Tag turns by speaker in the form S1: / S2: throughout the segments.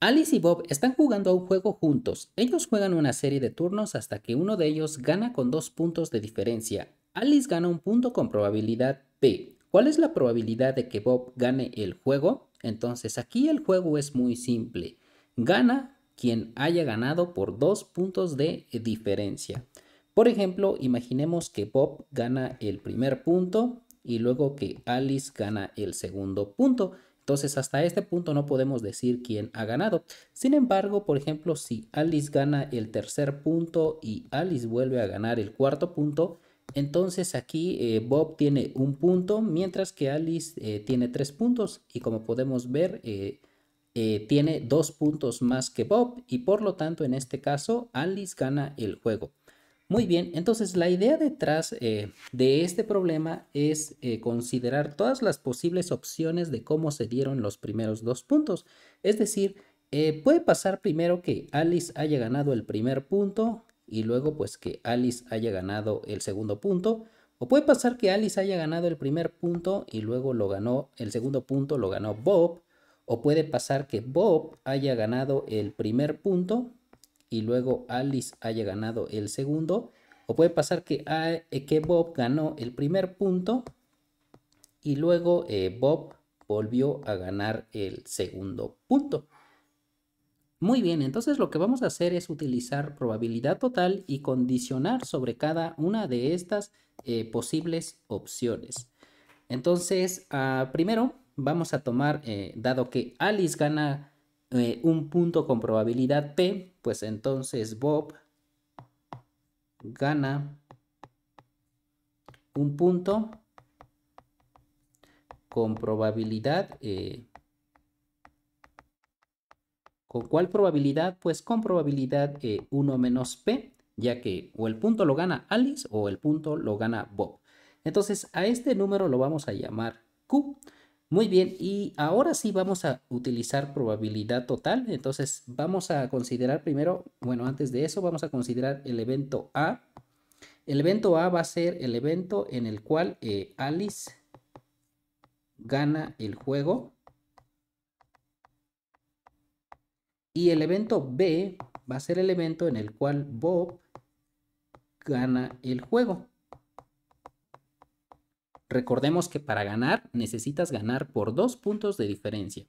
S1: Alice y Bob están jugando a un juego juntos. Ellos juegan una serie de turnos hasta que uno de ellos gana con dos puntos de diferencia. Alice gana un punto con probabilidad P. ¿Cuál es la probabilidad de que Bob gane el juego? Entonces aquí el juego es muy simple. Gana quien haya ganado por dos puntos de diferencia. Por ejemplo, imaginemos que Bob gana el primer punto y luego que Alice gana el segundo punto. Entonces hasta este punto no podemos decir quién ha ganado. Sin embargo, por ejemplo, si Alice gana el tercer punto y Alice vuelve a ganar el cuarto punto, entonces aquí eh, Bob tiene un punto, mientras que Alice eh, tiene tres puntos y como podemos ver... Eh, tiene dos puntos más que Bob y por lo tanto en este caso Alice gana el juego. Muy bien, entonces la idea detrás eh, de este problema es eh, considerar todas las posibles opciones de cómo se dieron los primeros dos puntos. Es decir, eh, puede pasar primero que Alice haya ganado el primer punto y luego pues que Alice haya ganado el segundo punto. O puede pasar que Alice haya ganado el primer punto y luego lo ganó, el segundo punto lo ganó Bob. O puede pasar que Bob haya ganado el primer punto y luego Alice haya ganado el segundo. O puede pasar que, ah, eh, que Bob ganó el primer punto y luego eh, Bob volvió a ganar el segundo punto. Muy bien, entonces lo que vamos a hacer es utilizar probabilidad total y condicionar sobre cada una de estas eh, posibles opciones. Entonces, ah, primero vamos a tomar, dado que Alice gana eh, un punto con probabilidad P, pues entonces Bob gana un punto con probabilidad. Eh, ¿Con cuál probabilidad? Pues con probabilidad 1 eh, menos P, ya que o el punto lo gana Alice o el punto lo gana Bob. Entonces a este número lo vamos a llamar Q. Muy bien, y ahora sí vamos a utilizar probabilidad total. Entonces vamos a considerar primero, bueno, antes de eso vamos a considerar el evento A. El evento A va a ser el evento en el cual eh, Alice gana el juego. Y el evento B va a ser el evento en el cual Bob gana el juego. Recordemos que para ganar necesitas ganar por dos puntos de diferencia.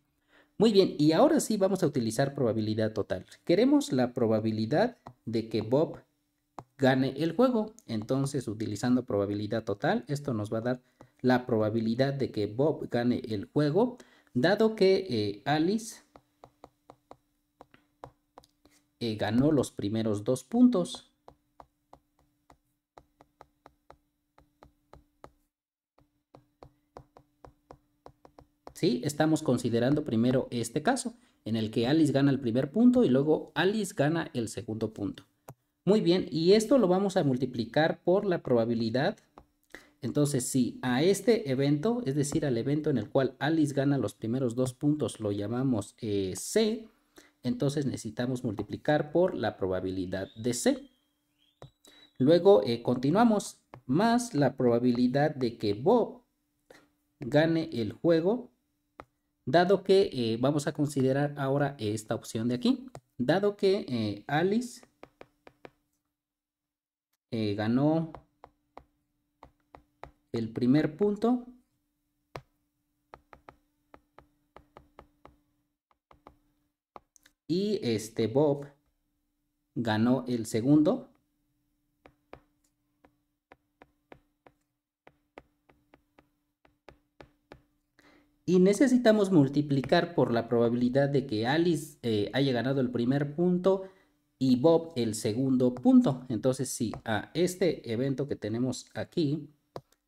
S1: Muy bien, y ahora sí vamos a utilizar probabilidad total. Queremos la probabilidad de que Bob gane el juego. Entonces, utilizando probabilidad total, esto nos va a dar la probabilidad de que Bob gane el juego, dado que eh, Alice eh, ganó los primeros dos puntos. Estamos considerando primero este caso, en el que Alice gana el primer punto y luego Alice gana el segundo punto. Muy bien, y esto lo vamos a multiplicar por la probabilidad. Entonces, si a este evento, es decir, al evento en el cual Alice gana los primeros dos puntos, lo llamamos eh, C, entonces necesitamos multiplicar por la probabilidad de C. Luego eh, continuamos, más la probabilidad de que Bob gane el juego Dado que eh, vamos a considerar ahora esta opción de aquí. Dado que eh, Alice eh, ganó el primer punto. Y este Bob ganó el segundo. Y necesitamos multiplicar por la probabilidad de que Alice eh, haya ganado el primer punto y Bob el segundo punto. Entonces, si a este evento que tenemos aquí,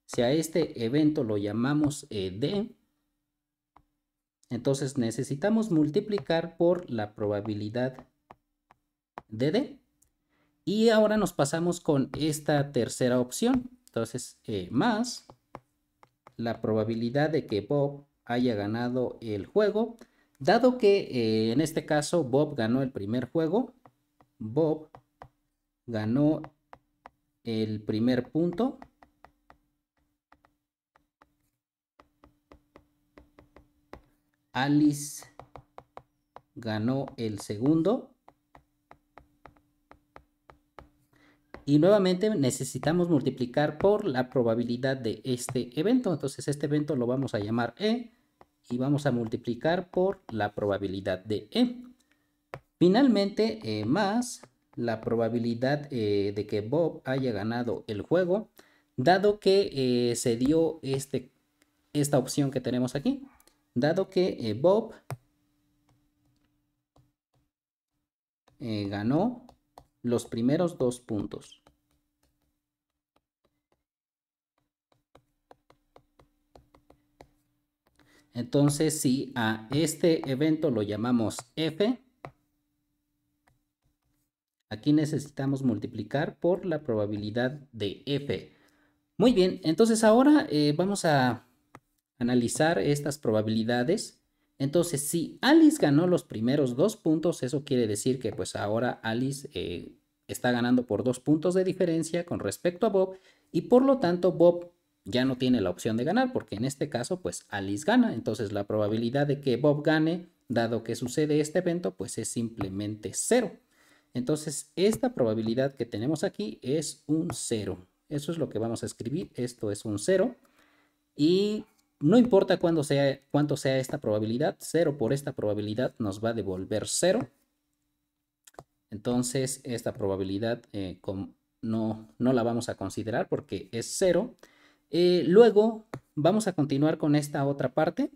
S1: si a este evento lo llamamos eh, D, entonces necesitamos multiplicar por la probabilidad de D. Y ahora nos pasamos con esta tercera opción. Entonces, eh, más la probabilidad de que Bob haya ganado el juego. Dado que eh, en este caso Bob ganó el primer juego, Bob ganó el primer punto. Alice ganó el segundo. y nuevamente necesitamos multiplicar por la probabilidad de este evento. Entonces este evento lo vamos a llamar E y vamos a multiplicar por la probabilidad de E. Finalmente, eh, más la probabilidad eh, de que Bob haya ganado el juego, dado que eh, se dio este, esta opción que tenemos aquí, dado que Bob ganó los primeros dos puntos. Entonces, si a este evento lo llamamos F, aquí necesitamos multiplicar por la probabilidad de F. Muy bien, entonces ahora eh, vamos a analizar estas probabilidades entonces, si Alice ganó los primeros dos puntos, eso quiere decir que pues ahora Alice eh, está ganando por dos puntos de diferencia con respecto a Bob y por lo tanto Bob ya no tiene la opción de ganar porque en este caso pues Alice gana. Entonces la probabilidad de que Bob gane, dado que sucede este evento, pues es simplemente cero. Entonces esta probabilidad que tenemos aquí es un cero. Eso es lo que vamos a escribir. Esto es un cero. Y no importa cuánto sea, esta probabilidad, 0 por esta probabilidad nos va a devolver 0. Entonces esta probabilidad eh, no, la vamos a considerar porque es 0. Eh, luego vamos a continuar con esta otra parte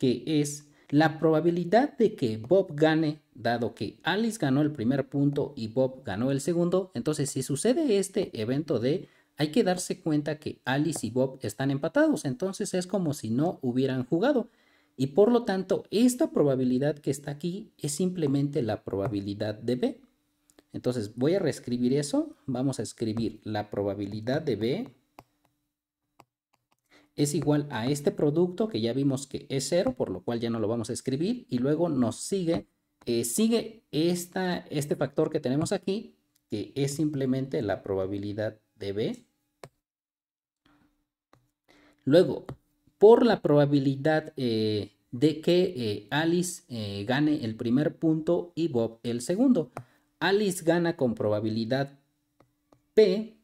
S1: que es la probabilidad de que Bob gane, dado que Alice ganó el primer punto y Bob ganó el segundo. Entonces si sucede este evento de hay que darse cuenta que Alice y Bob están empatados, entonces es como si no hubieran jugado. Y por lo tanto, esta probabilidad que está aquí es simplemente la probabilidad de B. Entonces voy a reescribir eso. Vamos a escribir la probabilidad de B es igual a este producto que ya vimos que es cero, por lo cual ya no lo vamos a escribir. Y luego nos sigue, eh, sigue este factor que tenemos aquí, que es simplemente la probabilidad de B Luego, por la probabilidad eh, de que eh, Alice eh, gane el primer punto y Bob el segundo. Alice gana con probabilidad P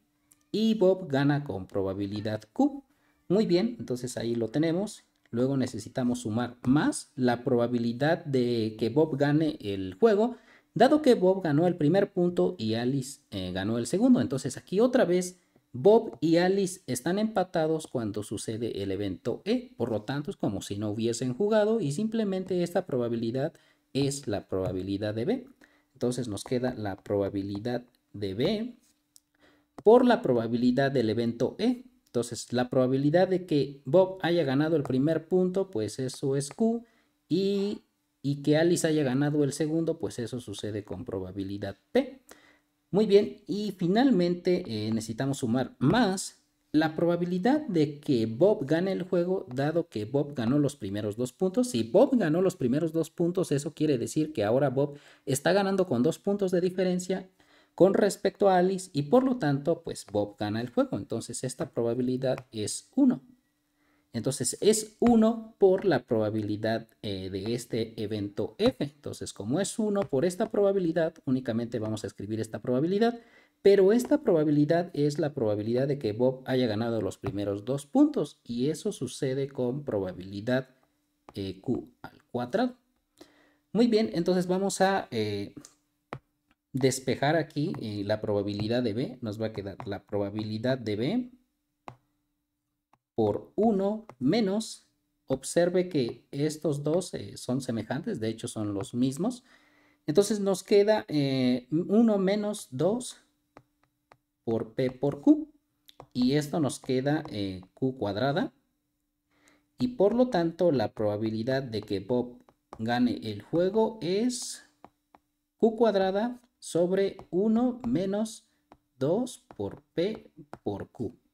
S1: y Bob gana con probabilidad Q. Muy bien, entonces ahí lo tenemos. Luego necesitamos sumar más la probabilidad de que Bob gane el juego, dado que Bob ganó el primer punto y Alice ganó el segundo. Entonces aquí otra vez Bob y Alice están empatados cuando sucede el evento E, por lo tanto es como si no hubiesen jugado y simplemente esta probabilidad es la probabilidad de B. Entonces nos queda la probabilidad de B por la probabilidad del evento E. Entonces la probabilidad de que Bob haya ganado el primer punto, pues eso es Q, y, y que Alice haya ganado el segundo, pues eso sucede con probabilidad P. Muy bien, y finalmente eh, necesitamos sumar más la probabilidad de que Bob gane el juego, dado que Bob ganó los primeros dos puntos. Si Bob ganó los primeros dos puntos, eso quiere decir que ahora Bob está ganando con dos puntos de diferencia con respecto a Alice y por lo tanto, pues Bob gana el juego. Entonces esta probabilidad es 1. Entonces es 1 por la probabilidad eh, de este evento F. Entonces como es 1 por esta probabilidad, únicamente vamos a escribir esta probabilidad, pero esta probabilidad es la probabilidad de que Bob haya ganado los primeros dos puntos y eso sucede con probabilidad eh, Q al cuadrado. Muy bien, entonces vamos a eh, despejar aquí la probabilidad de B. Nos va a quedar la probabilidad de B por 1 menos, observe que estos dos eh, son semejantes, de hecho son los mismos. Entonces nos queda 1 eh, menos 2 por P por Q y esto nos queda eh, Q cuadrada y por lo tanto la probabilidad de que Bob gane el juego es Q cuadrada sobre 1 menos 2 por P por Q.